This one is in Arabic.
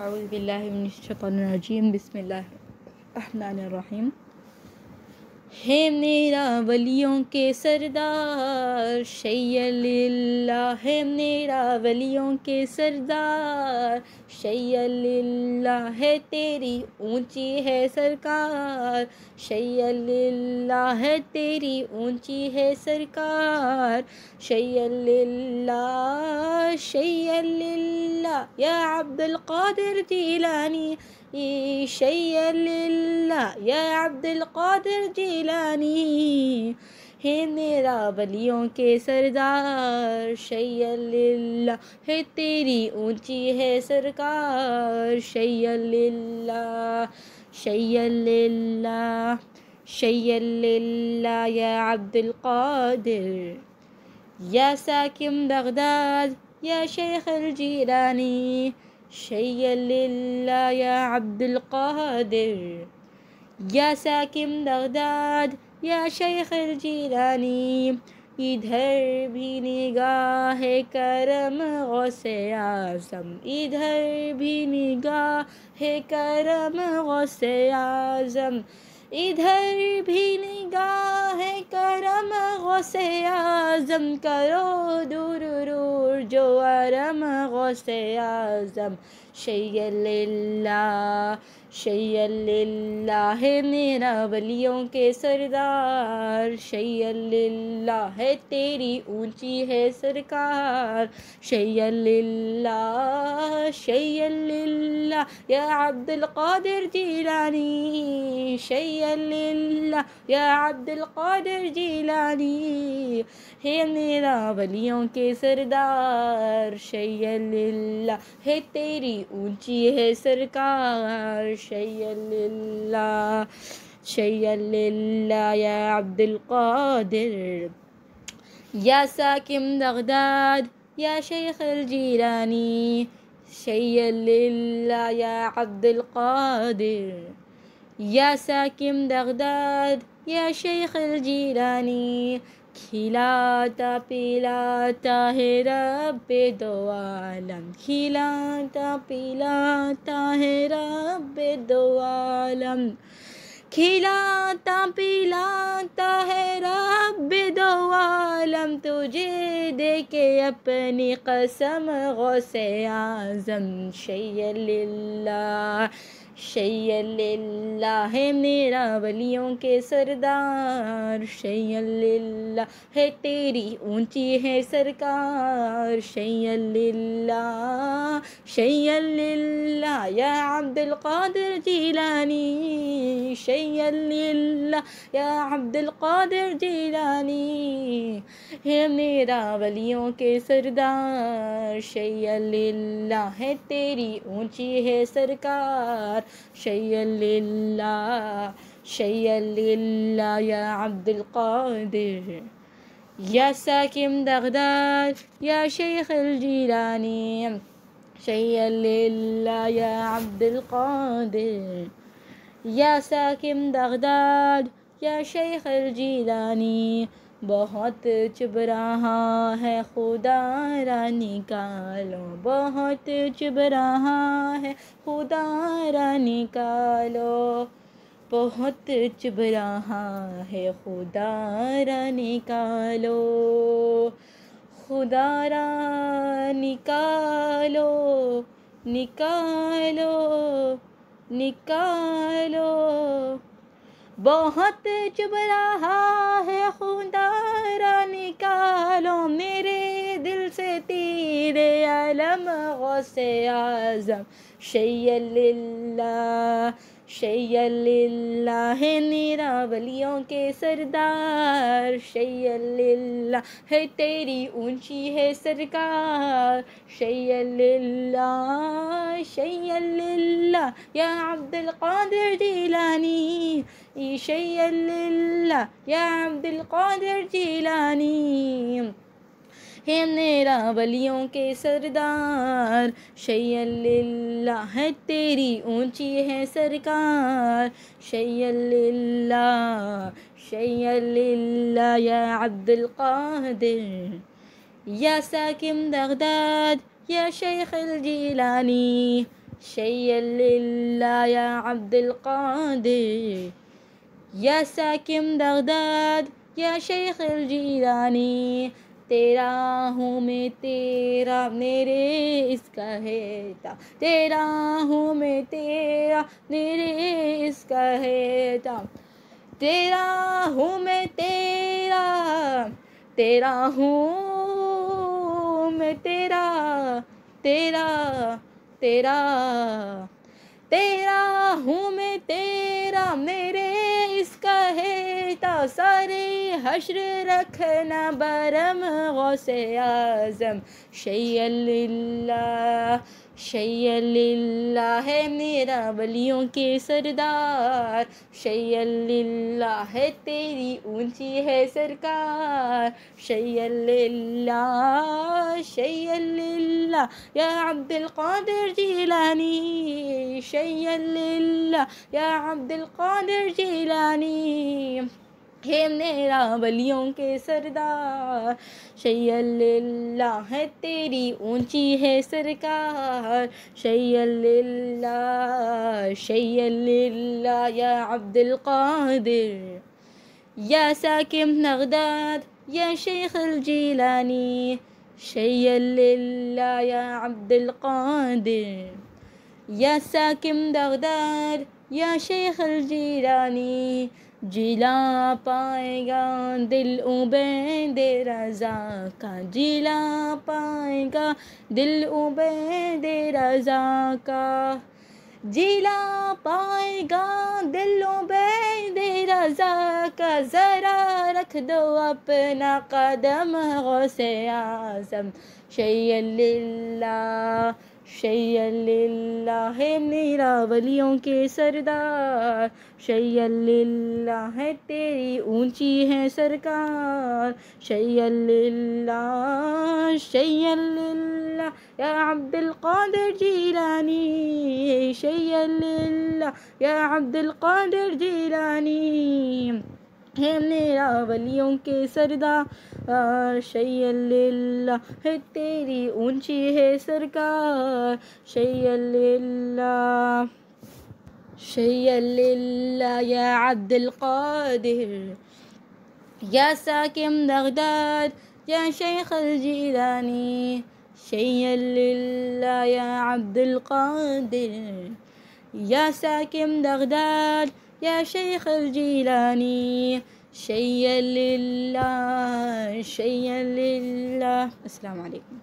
أعوذ بالله من الشيطان الرجيم بسم الله الرحمن الرحيم ہے میرا ولیوں کے سردار شیل اللہ ہے میرا ولیوں کے سردار شیل اللہ اللہ ہے تیری اونچی ہے سرکار شی اللہ ہے تیری اونچی ہے سرکار شی اللہ شی اللہ یا عبد القادر جیلانی شی اللہ یا عبد القادر جیلانی ہے میرا ولیوں کے سردار شی اللہ ہے تیری اونچی ہے سرکار شی اللہ شی اللہ شی اللہ یا عبد القادر يا ساكن بغداد يا شيخ الجيلاني شيا لله يا عبد القادر يا ساكن بغداد یا شیخ الجیلانی ادھر بھی نگاہ کرم غوث آزم ادھر بھی نگاہ کرم غوث آزم ادھر بھی نگاہ کرم غوث اعظم کرو دور رور جو عرم غوث اعظم شی اللہ شی اللہ ہے میرا ولیوں کے سردار شی اللہ ہے تیری اونچی ہے سرکار شی اللہ شی اللہ یا عبد القادر جیلانی شی حيا لله يا عبد القادر جيلاني هي النيرة بليون كي دار شيا لله هي تيري اونچي هي سركار شيا لله شيا لله يا عبد القادر يا ساكن بغداد يا شيخ الجيلاني شيا لله يا عبد القادر يا ساكن بغداد يا شيخ الجيلاني كلا تا بلا تاهر رب دوالم كلا تا بلا تاهر رب دوالم كلا تا بلا تاهر رب دوالم تجي ديك يا بني قسم غسي عزم شيئا لله شی اللہ ہے میرا ولیوں کے سردار شی اللہ ہے تیری اونچی ہے سرکار شی اللہ شی اللہ یا عبد القادر جیلانی شی اللہ یا عبد القادر جیلانی ہے میرا ولیوں کے سردار شی اللہ ہے تیری اونچی ہے سرکار شيا لله شيا لله يا عبد القادر يا ساكن بغداد يا شيخ الجيلاني شيا لله يا عبد القادر يا ساكن بغداد يا شيخ الجيلاني بہت چب رہا ہے خدا را نکالو بہت چب رہا ہے خدا را نکالو بہت چب رہا ہے خدا را نکالو خدا را نکالو نکالو نکالو بہت چب رہا ہے خون نکالو میرے دل سے تیرے علم غوس آظم سید سید ہے نیرا ولیوں کے سردار سی اللہ ہے تیری اونچی ہے سرکار سیدلی اللہ اللہ یا عبد القادر جیلانی شيئا لله يا عبد القادر جيلاني ہے میرا ولیوں کے سردار شی اللہ ہے تیری اونچی ہے سرکار شی اللہ شی اللہ عبد القادر يا ساكن بغداد يا شيخ الجيلاني شی لله يا عبد القادر یا ساکم دغداد یا شیخ الجیلانی تیرا ہوں میں تیرا میرے اس کا ہے تا تیرا ہوں میں تیرا میرے اس کا ہے تا تیرا ہوں میں تیرا تیرا ہوں میں تیرا تیرا تیرا تیرا ہوں میں تیرا میرے کہے تا سارے حشر رکھنا برم غوث اعظم شیئ اللہ شيل لله میرا ولیوں کے سردار شیل لله تیری اونچی ہے سرکار شیل لله شیل لله یا عبد القادر جیلانی شیل لله یا عبد القادر جیلانی हे मेरा बलियों के सरदार शैल्लाह है तेरी ऊंची है सरकार शैल्लाह शैल्लाह या عبد القادر يا ساكن بغداد يا شيخ الجيلاني شيا لله يا عبد القادر يا ساكن بغداد يا شيخ الجيلاني جلا پائے گا دل عبید رضا کا جلا پائے گا دل عبید رضا کا جلا پائے گا دل عبید رضا کا ذرا رکھ دو اپنا قدم غوث اعظم شعلی اللہ اللہ ہے میرا ولیوں کے سردار سید اللہ ہے تیری اونچی ہے سرکار سید اللہ اللہ یا عبد القادر جیلانی رانی اللہ یا عبد القادر جیلانی ہے میرا ولیوں کے سردار شی اللہ ہے تیری اونچی ہے سرکار شی اللہ شي لله يا عبد القادر يا ساكن بغداد يا شيخ الجيلاني شيا لله يا عبد القادر يا ساكن بغداد يا شيخ الجيلاني شيا لله شيا لله السلام عليكم